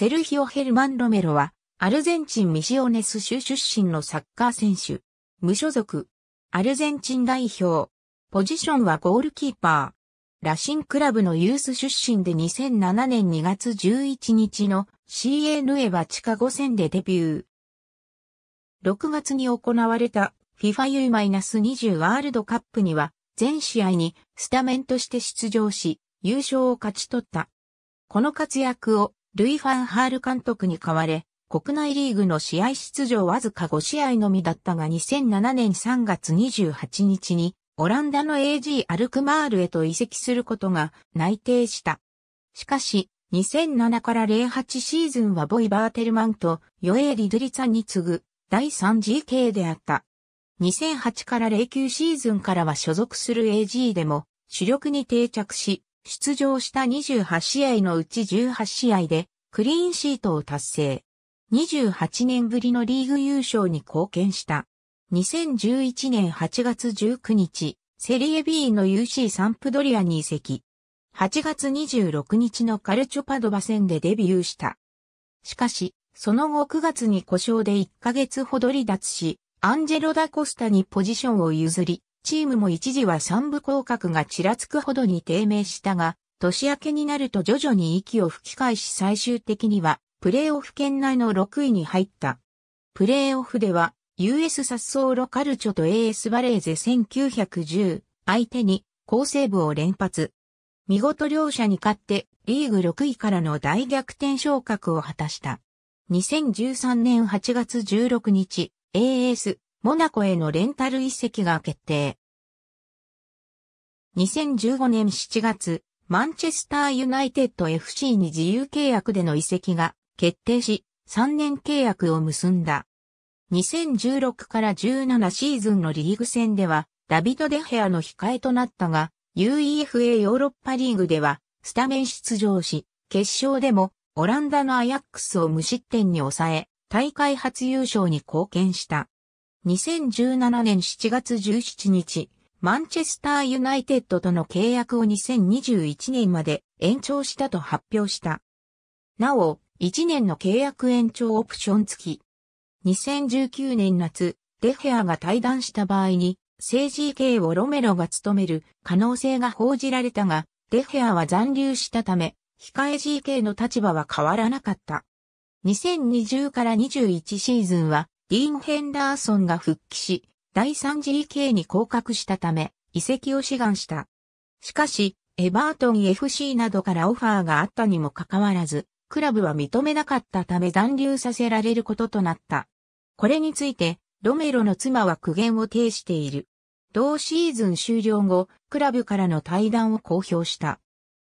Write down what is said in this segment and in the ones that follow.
セルヒオ・ヘルマン・ロメロは、アルゼンチンミシオネス州出身のサッカー選手。無所属。アルゼンチン代表。ポジションはゴールキーパー。ラシンクラブのユース出身で2007年2月11日の CA ヌエバ地下5戦でデビュー。6月に行われた FIFA U-20 ワールドカップには全試合にスタメンとして出場し優勝を勝ち取った。この活躍をルイ・ファンハール監督に代われ、国内リーグの試合出場わずか5試合のみだったが2007年3月28日にオランダの AG アルクマールへと移籍することが内定した。しかし、2007から08シーズンはボイ・バーテルマンとヨエー・リドリツァに次ぐ第 3GK であった。2008から09シーズンからは所属する AG でも主力に定着し、出場した28試合のうち18試合でクリーンシートを達成。28年ぶりのリーグ優勝に貢献した。2011年8月19日、セリエ B の UC サンプドリアに移籍。8月26日のカルチョパドバ戦でデビューした。しかし、その後9月に故障で1ヶ月ほど離脱し、アンジェロ・ダ・コスタにポジションを譲り、チームも一時は三部降格がちらつくほどに低迷したが、年明けになると徐々に息を吹き返し最終的には、プレーオフ圏内の6位に入った。プレーオフでは、US サッソーロカルチョと AS バレーゼ1910相手に高セーブを連発。見事両者に勝ってリーグ6位からの大逆転昇格を果たした。2013年8月16日、AS モナコへのレンタル移籍が決定。2015年7月、マンチェスターユナイテッド FC に自由契約での移籍が決定し、3年契約を結んだ。2016から17シーズンのリーグ戦では、ダビド・デヘアの控えとなったが、UEFA ヨーロッパリーグでは、スタメン出場し、決勝でも、オランダのアヤックスを無失点に抑え、大会初優勝に貢献した。2017年7月17日、マンチェスターユナイテッドとの契約を2021年まで延長したと発表した。なお、1年の契約延長オプション付き。2019年夏、デヘアが退団した場合に、政治系をロメロが務める可能性が報じられたが、デヘアは残留したため、控え GK の立場は変わらなかった。2020から21シーズンはディーン・ヘンダーソンが復帰し、第3理 k に降格したため、移籍を志願した。しかし、エバートン FC などからオファーがあったにもかかわらず、クラブは認めなかったため残留させられることとなった。これについて、ロメロの妻は苦言を呈している。同シーズン終了後、クラブからの退団を公表した。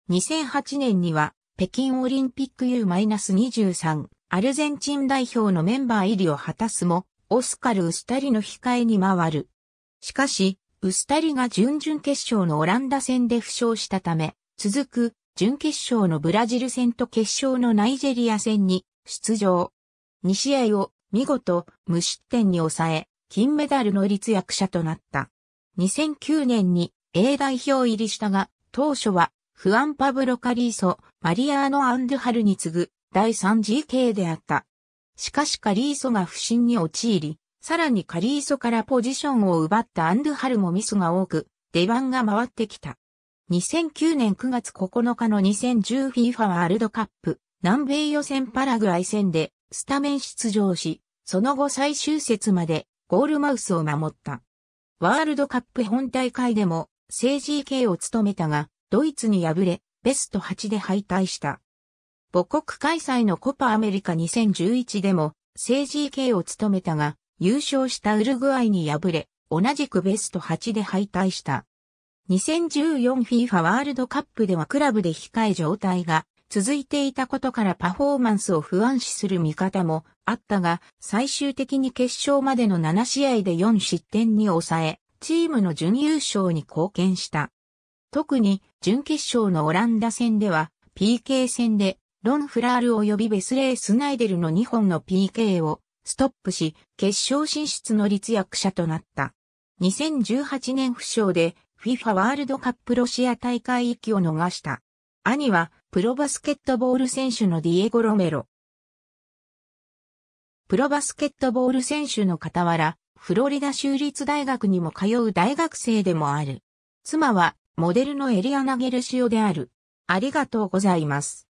2008年には、北京オリンピック U-23 アルゼンチン代表のメンバー入りを果たすも、オスカル・ウスタリの控えに回る。しかし、ウスタリが準々決勝のオランダ戦で負傷したため、続く準決勝のブラジル戦と決勝のナイジェリア戦に出場。2試合を見事無失点に抑え、金メダルの立役者となった。2009年に A 代表入りしたが、当初はフアン・パブロ・カリーソ、マリアーノ・アンドゥハルに次ぐ第 3GK であった。しかしカリーソが不振に陥り、さらにカリーソからポジションを奪ったアンドゥハルもミスが多く、出番が回ってきた。2009年9月9日の 2010FIFA ワールドカップ南米予選パラグアイ戦でスタメン出場し、その後最終節までゴールマウスを守った。ワールドカップ本大会でも政 GK を務めたが、ドイツに敗れ、ベスト8で敗退した。母国開催のコパアメリカ2011でも、政治系を務めたが、優勝したウルグアイに敗れ、同じくベスト8で敗退した。2014FIFA ワールドカップではクラブで控え状態が続いていたことからパフォーマンスを不安視する見方もあったが、最終的に決勝までの7試合で4失点に抑え、チームの準優勝に貢献した。特に準決勝のオランダ戦では PK 戦でロン・フラール及びベスレー・スナイデルの2本の PK をストップし、決勝進出の立役者となった。2018年負傷で FIFA ワールドカップロシア大会域を逃した。兄はプロバスケットボール選手のディエゴ・ロメロ。プロバスケットボール選手の傍ら、フロリダ州立大学にも通う大学生でもある。妻はモデルのエリアナ・ゲルシオである。ありがとうございます。